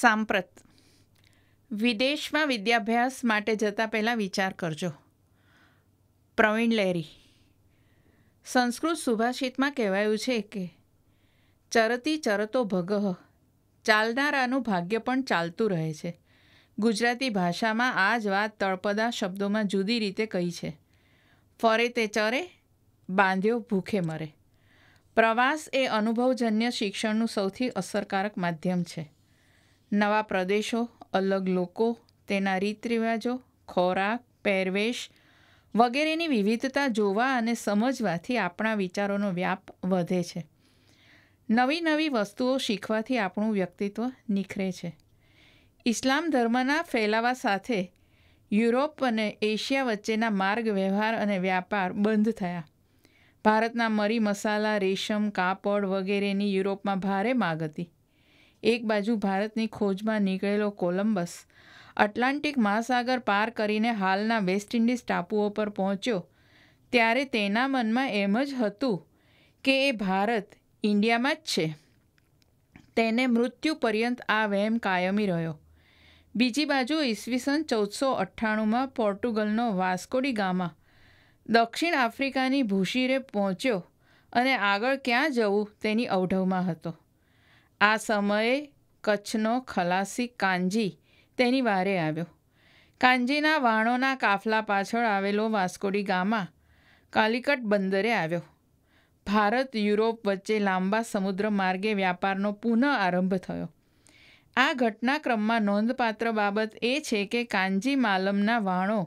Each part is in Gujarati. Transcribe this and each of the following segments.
સાંપ્રત વિદેશમાં વિદ્યાભ્યાસ માટે જતા પહેલાં વિચાર કરજો પ્રવીણ લહેરી સંસ્કૃત સુભાષિતમાં કહેવાયું છે કે ચરતી ચરતો ભગહ ચાલનારાનું ભાગ્ય પણ ચાલતું રહે છે ગુજરાતી ભાષામાં આ જ વાત તળપદા શબ્દોમાં જુદી રીતે કહી છે ફરે તે ચરે બાંધ્યો ભૂખે મરે પ્રવાસ એ અનુભવજન્ય શિક્ષણનું સૌથી અસરકારક માધ્યમ છે નવા પ્રદેશો અલગ લોકો તેના રીત રિવાજો ખોરાક પહેરવેશ વગેરેની વિવિધતા જોવા અને સમજવાથી આપણા વિચારોનો વ્યાપ વધે છે નવી નવી વસ્તુઓ શીખવાથી આપણું વ્યક્તિત્વ નિખરે છે ઇસ્લામ ધર્મના ફેલાવા સાથે યુરોપ અને એશિયા વચ્ચેના માર્ગ વ્યવહાર અને વ્યાપાર બંધ થયા ભારતના મરી મસાલા રેશમ કાપડ વગેરેની યુરોપમાં ભારે માગ હતી એક બાજુ ભારતની ખોજમાં નીકળેલો કોલંબસ અટલાન્ટિક મહાસાગર પાર કરીને હાલના વેસ્ટ ઇન્ડિઝ ટાપુઓ પર પહોંચ્યો ત્યારે તેના મનમાં એમ જ હતું કે એ ભારત ઇન્ડિયામાં જ છે તેને મૃત્યુ પર્યંત આ વહેમ કાયમી રહ્યો બીજી બાજુ ઈસવીસન ચૌદસો અઠ્ઠાણુંમાં પોર્ટુગલનો વાસ્કોડી ગામા દક્ષિણ આફ્રિકાની ભૂશીરે પહોંચ્યો અને આગળ ક્યાં જવું તેની અવઢવમાં હતો આ સમયે કચ્છનો ખલાસી કાંજી તેની વારે આવ્યો કાંજીના વાણોના કાફલા પાછળ આવેલો વાસ્કોડી ગામા કાલિકટ બંદરે આવ્યો ભારત યુરોપ વચ્ચે લાંબા સમુદ્ર માર્ગે વ્યાપારનો પુનઃ આરંભ થયો આ ઘટનાક્રમમાં નોંધપાત્ર બાબત એ છે કે કાંજી માલમના વાણો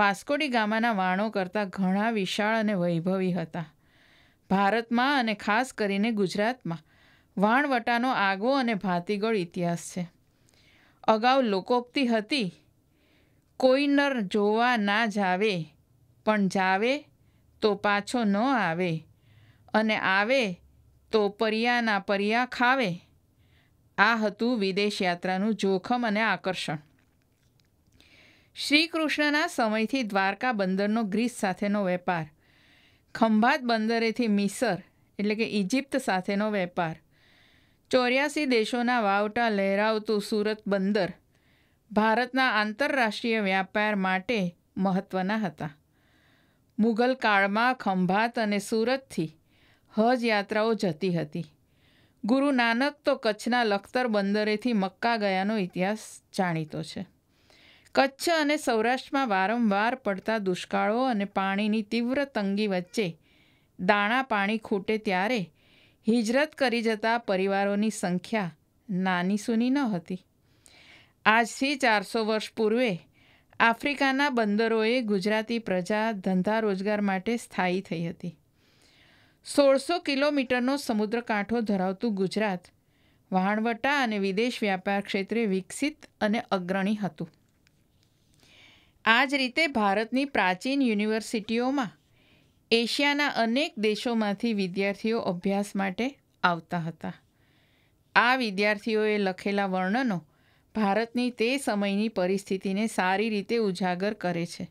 વાસ્કોડી ગામાના વાણો કરતાં ઘણા વિશાળ અને વૈભવી હતા ભારતમાં અને ખાસ કરીને ગુજરાતમાં વાણવટાનો આગવો અને ભાતીગળ ઇતિહાસ છે અગાઉ લોકોક્તિ હતી કોઈ નર જોવા ના જાવે પણ જાવે તો પાછો ન આવે અને આવે તો પરિયાના પરિયા ખાવે આ હતું વિદેશ યાત્રાનું જોખમ અને આકર્ષણ શ્રી કૃષ્ણના સમયથી દ્વારકા બંદરનો ગ્રીસ સાથેનો વેપાર ખંભાત બંદરેથી મિસર એટલે કે ઇજિપ્ત સાથેનો વેપાર ચોર્યાસી દેશોના વાવટા લહેરાવતું સુરત બંદર ભારતના આંતરરાષ્ટ્રીય વ્યાપાર માટે મહત્ત્વના હતા મુઘલ કાળમાં ખંભાત અને સુરતથી હજ યાત્રાઓ જતી હતી ગુરુ નાનક તો કચ્છના લખતર બંદરેથી મક્કા ગયાનો ઇતિહાસ જાણીતો છે કચ્છ અને સૌરાષ્ટ્રમાં વારંવાર પડતા દુષ્કાળો અને પાણીની તીવ્ર તંગી વચ્ચે દાણા પાણી ખૂટે ત્યારે હિજરત કરી જતા પરિવારોની સંખ્યા નાની સૂની ન હતી આજથી ચારસો વર્ષ પૂર્વે આફ્રિકાના બંદરોએ ગુજરાતી પ્રજા ધંધા રોજગાર માટે સ્થાયી થઈ હતી સોળસો કિલોમીટરનો સમુદ્રકાંઠો ધરાવતું ગુજરાત વહાણવટા અને વિદેશ વ્યાપાર ક્ષેત્રે વિકસિત અને અગ્રણી હતું આ જ રીતે ભારતની પ્રાચીન યુનિવર્સિટીઓમાં એશિયાના અનેક દેશોમાંથી વિદ્યાર્થીઓ અભ્યાસ માટે આવતા હતા આ વિદ્યાર્થીઓએ લખેલા વર્ણનો ભારતની તે સમયની પરિસ્થિતિને સારી રીતે ઉજાગર કરે છે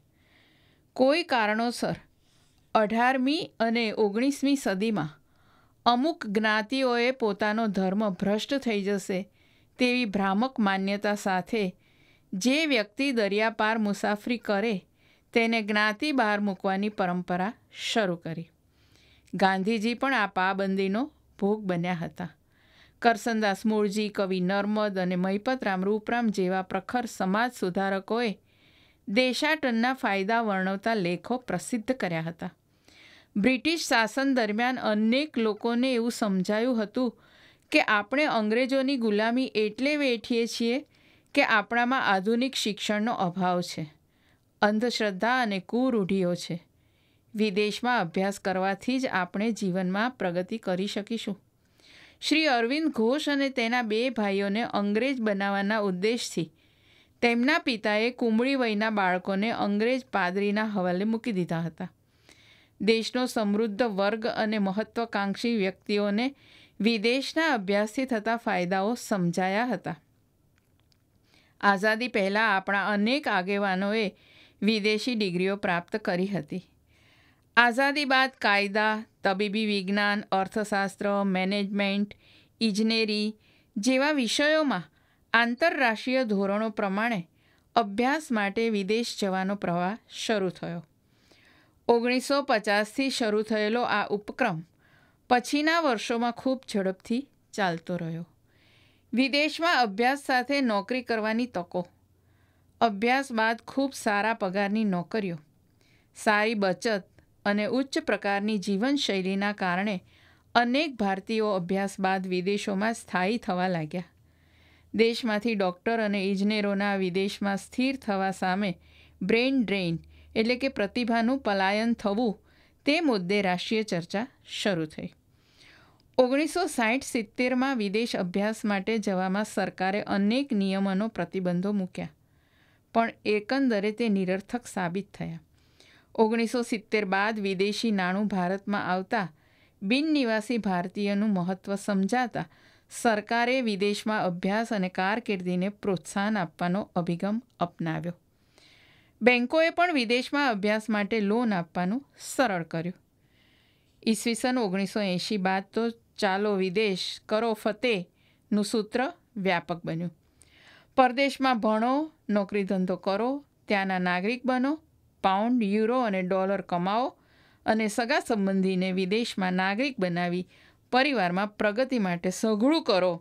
કોઈ કારણોસર અઢારમી અને ઓગણીસમી સદીમાં અમુક જ્ઞાતિઓએ પોતાનો ધર્મ ભ્રષ્ટ થઈ જશે તેવી ભ્રામક માન્યતા સાથે જે વ્યક્તિ દરિયાપાર મુસાફરી કરે તેને જ્ઞાતિ બહાર મૂકવાની પરંપરા શરૂ કરી ગાંધીજી પણ આ પાબંદીનો ભોગ બન્યા હતા કરસનદાસ મૂળજી કવિ નર્મદ અને મહિપતરામ રૂપરામ જેવા પ્રખર સમાજ સુધારકોએ દેશાટનના ફાયદા વર્ણવતા લેખો પ્રસિદ્ધ કર્યા હતા બ્રિટિશ શાસન દરમિયાન અનેક લોકોને એવું સમજાયું હતું કે આપણે અંગ્રેજોની ગુલામી એટલે વેઠીએ છીએ કે આપણામાં આધુનિક શિક્ષણનો અભાવ છે અંધશ્રદ્ધા અને કુરૂઢિઓ છે વિદેશમાં અભ્યાસ કરવાથી જ આપણે જીવનમાં પ્રગતિ કરી શકીશું શ્રી અરવિંદ ઘોષ અને તેના બે ભાઈઓને અંગ્રેજ બનાવવાના ઉદ્દેશથી તેમના પિતાએ કુંબળી વયના બાળકોને અંગ્રેજ પાદરીના હવાલે મૂકી દીધા હતા દેશનો સમૃદ્ધ વર્ગ અને મહત્વાકાંક્ષી વ્યક્તિઓને વિદેશના અભ્યાસથી થતા ફાયદાઓ સમજાયા હતા આઝાદી પહેલાં આપણા અનેક આગેવાનોએ વિદેશી ડિગ્રીઓ પ્રાપ્ત કરી હતી આઝાદી બાદ કાયદા તબીબી વિજ્ઞાન અર્થશાસ્ત્ર મેનેજમેન્ટ ઇજનેરી જેવા વિષયોમાં આંતરરાષ્ટ્રીય ધોરણો પ્રમાણે અભ્યાસ માટે વિદેશ જવાનો પ્રવાહ શરૂ થયો ઓગણીસો પચાસથી શરૂ થયેલો આ ઉપક્રમ પછીના વર્ષોમાં ખૂબ ઝડપથી ચાલતો રહ્યો વિદેશમાં અભ્યાસ સાથે નોકરી કરવાની તકો અભ્યાસ બાદ ખૂબ સારા પગારની નોકરીઓ સારી બચત અને ઉચ્ચ પ્રકારની જીવનશૈલીના કારણે અનેક ભારતીયો અભ્યાસ બાદ વિદેશોમાં સ્થાયી થવા લાગ્યા દેશમાંથી ડૉક્ટર અને ઇજનેરોના વિદેશમાં સ્થિર થવા સામે બ્રેઇન ડ્રેઇન એટલે કે પ્રતિભાનું પલાયન થવું તે મુદ્દે રાષ્ટ્રીય ચર્ચા શરૂ થઈ ઓગણીસો સાઠ સિત્તેરમાં વિદેશ અભ્યાસ માટે જવામાં સરકારે અનેક નિયમોનો પ્રતિબંધો મૂક્યા પણ એકંદરે તે નિરર્થક સાબિત થયા ઓગણીસો સિત્તેર બાદ વિદેશી નાણું ભારતમાં આવતા બિનનિવાસી ભારતીયનું મહત્ત્વ સમજાતા સરકારે વિદેશમાં અભ્યાસ અને કારકિર્દીને પ્રોત્સાહન આપવાનો અભિગમ અપનાવ્યો બેન્કોએ પણ વિદેશમાં અભ્યાસ માટે લોન આપવાનું સરળ કર્યું ઈસવીસન ઓગણીસો એંશી બાદ તો ચાલો વિદેશ કરો ફતેહનું સૂત્ર વ્યાપક બન્યું પરદેશમાં ભણો નોકરી ધંધો કરો ત્યાંના નાગરિક બનો પાઉન્ડ યુરો અને ડોલર કમાઓ અને સગા સંબંધીને વિદેશમાં નાગરિક બનાવી પરિવારમાં પ્રગતિ માટે સઘળું કરો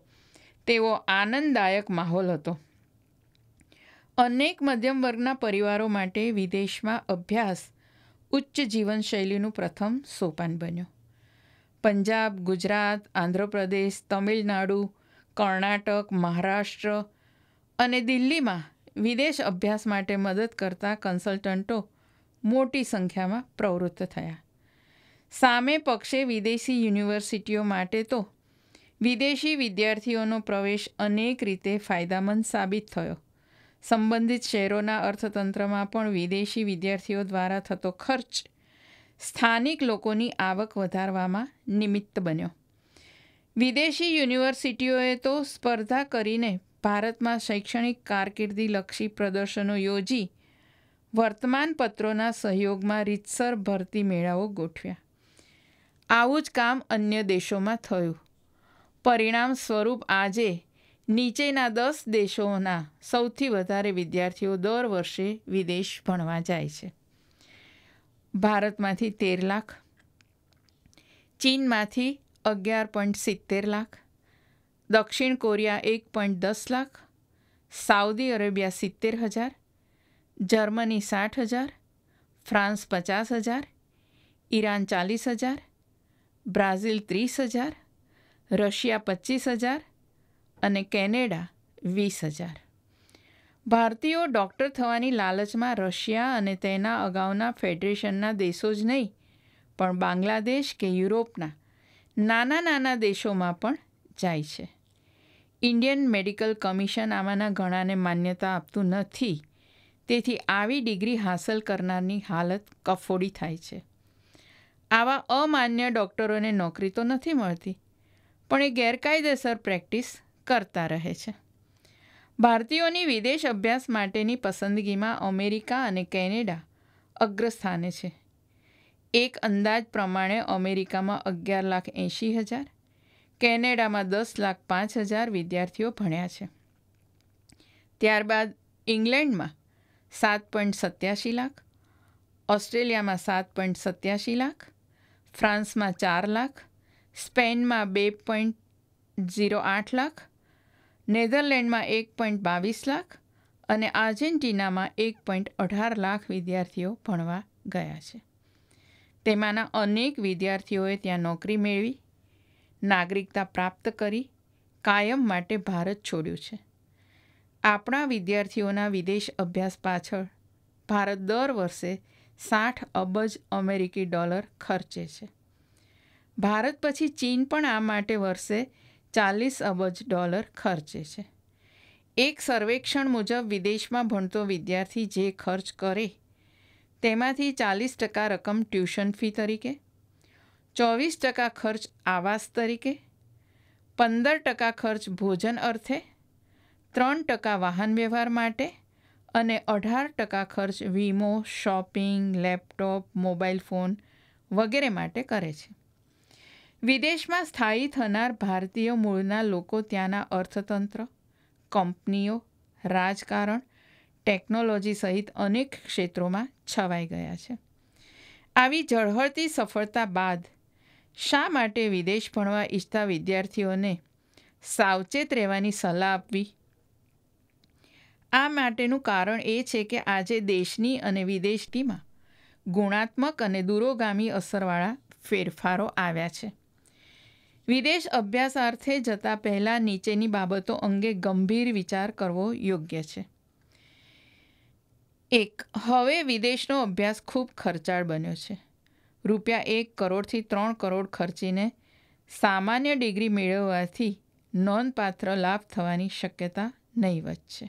તેવો આનંદદાયક માહોલ હતો અનેક મધ્યમ વર્ગના પરિવારો માટે વિદેશમાં અભ્યાસ ઉચ્ચ જીવનશૈલીનું પ્રથમ સોપાન બન્યું પંજાબ ગુજરાત આંધ્રપ્રદેશ તમિલનાડુ કર્ણાટક મહારાષ્ટ્ર અને દિલ્હીમાં વિદેશ અભ્યાસ માટે મદદ કરતા કન્સલ્ટન્ટો મોટી સંખ્યામાં પ્રવૃત્ત થયા સામે પક્ષે વિદેશી યુનિવર્સિટીઓ માટે તો વિદેશી વિદ્યાર્થીઓનો પ્રવેશ અનેક રીતે ફાયદામંદ સાબિત થયો સંબંધિત શહેરોના અર્થતંત્રમાં પણ વિદેશી વિદ્યાર્થીઓ દ્વારા થતો ખર્ચ સ્થાનિક લોકોની આવક વધારવામાં નિમિત્ત બન્યો વિદેશી યુનિવર્સિટીઓએ તો સ્પર્ધા કરીને ભારતમાં શૈક્ષણિક કારકિર્દી લક્ષી પ્રદર્શનો યોજી વર્તમાનપત્રોના સહયોગમાં રીતસર ભરતી મેળાઓ ગોઠવ્યા આવું જ કામ અન્ય દેશોમાં થયું પરિણામ સ્વરૂપ આજે નીચેના દસ દેશોના સૌથી વધારે વિદ્યાર્થીઓ દર વર્ષે વિદેશ ભણવા જાય છે ભારતમાંથી તેર લાખ ચીનમાંથી અગિયાર પોઈન્ટ સિત્તેર લાખ દક્ષિણ કોરિયા એક પોઈન્ટ દસ લાખ સાઉદી અરેબિયા સિત્તેર હજાર જર્મની સાઠ હજાર ફ્રાન્સ પચાસ હજાર ઈરાન ચાલીસ હજાર બ્રાઝિલ ત્રીસ હજાર રશિયા પચીસ હજાર અને કેનેડા વીસ હજાર ભારતીયો ડૉક્ટર થવાની લાલચમાં રશિયા અને તેના અગાઉના ફેડરેશનના દેશો જ નહીં પણ બાંગ્લાદેશ કે યુરોપના નાના નાના દેશોમાં પણ જાય છે ઇન્ડિયન મેડિકલ કમિશન આમાંના ઘણાને માન્યતા આપતું નથી તેથી આવી ડિગ્રી હાંસલ કરનારની હાલત કફોડી થાય છે આવા અમાન્ય ડૉક્ટરોને નોકરી તો નથી મળતી પણ એ ગેરકાયદેસર પ્રેક્ટિસ કરતા રહે છે ભારતીયોની વિદેશ અભ્યાસ માટેની પસંદગીમાં અમેરિકા અને કેનેડા અગ્રસ્થાને છે એક અંદાજ પ્રમાણે અમેરિકામાં અગિયાર લાખ એંશી હજાર કેનેડામાં દસ લાખ પાંચ હજાર વિદ્યાર્થીઓ ભણ્યા છે ત્યારબાદ ઇંગ્લેન્ડમાં સાત પોઈન્ટ સત્યાસી લાખ ઓસ્ટ્રેલિયામાં સાત પોઈન્ટ સત્યાસી લાખ ફ્રાન્સમાં ચાર લાખ સ્પેનમાં બે પોઈન્ટ ઝીરો આઠ લાખ નેધરલેન્ડમાં એક પોઈન્ટ બાવીસ લાખ અને આર્જેન્ટિનામાં એક પોઈન્ટ અઢાર લાખ વિદ્યાર્થીઓ ભણવા ગયા છે તેમાંના અનેક વિદ્યાર્થીઓએ ત્યાં નોકરી મેળવી નાગરિકતા પ્રાપ્ત કરી કાયમ માટે ભારત છોડ્યું છે આપણા વિદ્યાર્થીઓના વિદેશ અભ્યાસ પાછળ ભારત દર વર્ષે સાઠ અબજ અમેરિકી ડોલર ખર્ચે છે ભારત પછી ચીન પણ આ માટે વર્ષે ચાલીસ અબજ ડોલર ખર્ચે છે એક સર્વેક્ષણ મુજબ વિદેશમાં ભણતો વિદ્યાર્થી જે ખર્ચ કરે તેમાંથી ચાલીસ ટકા રકમ ટ્યુશન ફી તરીકે ચોવીસ ટકા ખર્ચ આવાસ તરીકે પંદર ટકા ખર્ચ ભોજન અર્થે ત્રણ ટકા વાહન વ્યવહાર માટે અને અઢાર ટકા ખર્ચ વીમો શોપિંગ લેપટોપ મોબાઈલ ફોન વગેરે માટે કરે છે વિદેશમાં સ્થાયી થનાર ભારતીય મૂળના લોકો ત્યાંના અર્થતંત્ર કંપનીઓ રાજકારણ ટેકનોલોજી સહિત અનેક ક્ષેત્રોમાં છવાઈ ગયા છે આવી ઝળહળતી સફળતા બાદ શા માટે વિદેશ ભણવા ઈચ્છતા વિદ્યાર્થીઓને સાવચેત રહેવાની સલાહ આપવી આ માટેનું કારણ એ છે કે આજે દેશની અને વિદેશનીમાં ગુણાત્મક અને દૂરોગામી અસરવાળા ફેરફારો આવ્યા છે વિદેશ અભ્યાસ અર્થે જતા પહેલાં નીચેની બાબતો અંગે ગંભીર વિચાર કરવો યોગ્ય છે એક હવે વિદેશનો અભ્યાસ ખૂબ ખર્ચાળ બન્યો છે રૂપિયા એક કરોડથી ત્રણ કરોડ ખર્ચીને સામાન્ય ડિગ્રી મેળવવાથી નોંધપાત્ર લાભ થવાની શક્યતા નહીવત છે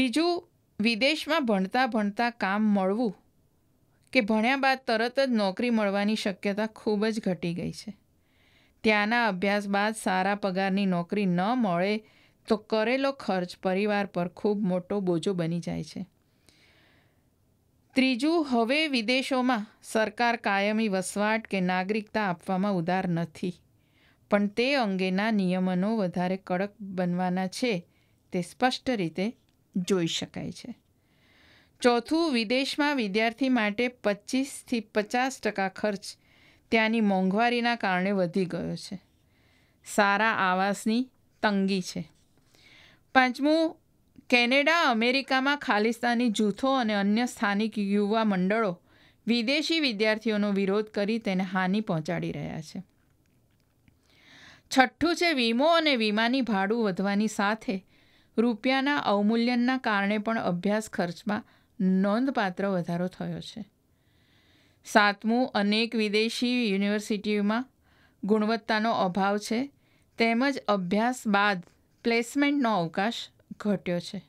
બીજું વિદેશમાં ભણતા ભણતા કામ મળવું કે ભણ્યા બાદ તરત જ નોકરી મળવાની શક્યતા ખૂબ જ ઘટી ગઈ છે ત્યાંના અભ્યાસ બાદ સારા પગારની નોકરી ન મળે તો કરેલો ખર્ચ પરિવાર પર ખૂબ મોટો બોજો બની જાય છે ત્રીજું હવે વિદેશોમાં સરકાર કાયમી વસવાટ કે નાગરિકતા આપવામાં ઉદાર નથી પણ તે અંગેના નિયમનો વધારે કડક બનવાના છે તે સ્પષ્ટ રીતે જોઈ શકાય છે ચોથું વિદેશમાં વિદ્યાર્થી માટે પચીસથી પચાસ ટકા ખર્ચ ત્યાંની મોંઘવારીના કારણે વધી ગયો છે સારા આવાસની તંગી છે પાંચમું કેનેડા અમેરિકામાં ખાલિસ્તાની જૂથો અને અન્ય સ્થાનિક યુવા મંડળો વિદેશી વિદ્યાર્થીઓનો વિરોધ કરી તેને હાનિ પહોંચાડી રહ્યા છે છઠ્ઠું છે વીમો અને વીમાની ભાડું વધવાની સાથે રૂપિયાના અવમૂલ્યનના કારણે પણ અભ્યાસ ખર્ચમાં નોંધપાત્ર વધારો થયો છે સાતમું અનેક વિદેશી યુનિવર્સિટીઓમાં ગુણવત્તાનો અભાવ છે તેમજ અભ્યાસ બાદ પ્લેસમેન્ટનો અવકાશ ઘટ્યો છે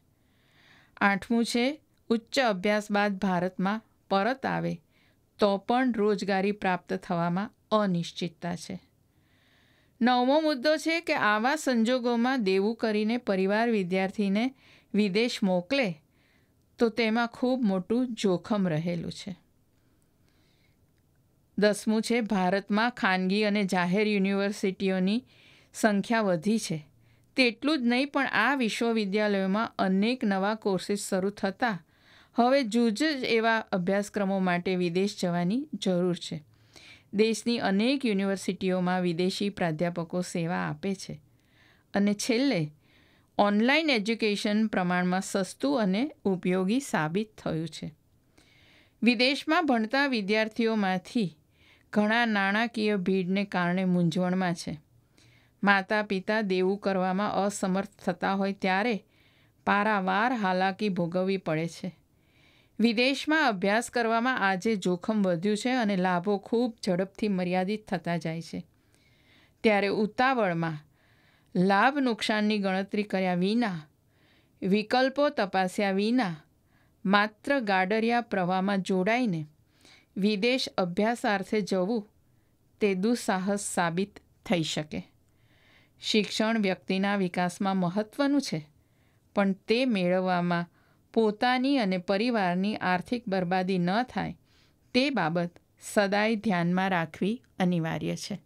આઠમું છે ઉચ્ચ અભ્યાસ બાદ ભારતમાં પરત આવે તો પણ રોજગારી પ્રાપ્ત થવામાં અનિશ્ચિતતા છે નવમો મુદ્દો છે કે આવા સંજોગોમાં દેવું કરીને પરિવાર વિદ્યાર્થીને વિદેશ મોકલે તો તેમાં ખૂબ મોટું જોખમ રહેલું છે દસમું છે ભારતમાં ખાનગી અને જાહેર યુનિવર્સિટીઓની સંખ્યા વધી છે તેટલું જ નહીં પણ આ વિશ્વવિદ્યાલયોમાં અનેક નવા કોર્સીસ શરૂ થતાં હવે જૂજ જ એવા અભ્યાસક્રમો માટે વિદેશ જવાની જરૂર છે દેશની અનેક યુનિવર્સિટીઓમાં વિદેશી પ્રાધ્યાપકો સેવા આપે છે અને છેલ્લે ઓનલાઈન એજ્યુકેશન પ્રમાણમાં સસ્તું અને ઉપયોગી સાબિત થયું છે વિદેશમાં ભણતા વિદ્યાર્થીઓમાંથી ઘણા નાણાકીય ભીડને કારણે મૂંઝવણમાં છે માતા પિતા દેવું કરવામાં અસમર્થ થતા હોય ત્યારે પારાવાર હાલાકી ભોગવવી પડે છે વિદેશમાં અભ્યાસ કરવામાં આજે જોખમ વધ્યું છે અને લાભો ખૂબ ઝડપથી મર્યાદિત થતા જાય છે ત્યારે ઉતાવળમાં લાભ નુકસાનની ગણતરી કર્યા વિના વિકલ્પો તપાસ્યા વિના માત્ર ગાડરિયા પ્રવાહમાં જોડાઈને વિદેશ અભ્યાસાર્થે જવું તે દુઃસાહસ સાબિત થઈ શકે શિક્ષણ વ્યક્તિના વિકાસમાં મહત્ત્વનું છે પણ તે મેળવવામાં પોતાની અને પરિવારની આર્થિક બરબાદી ન થાય તે બાબત સદાય ધ્યાનમાં રાખવી અનિવાર્ય છે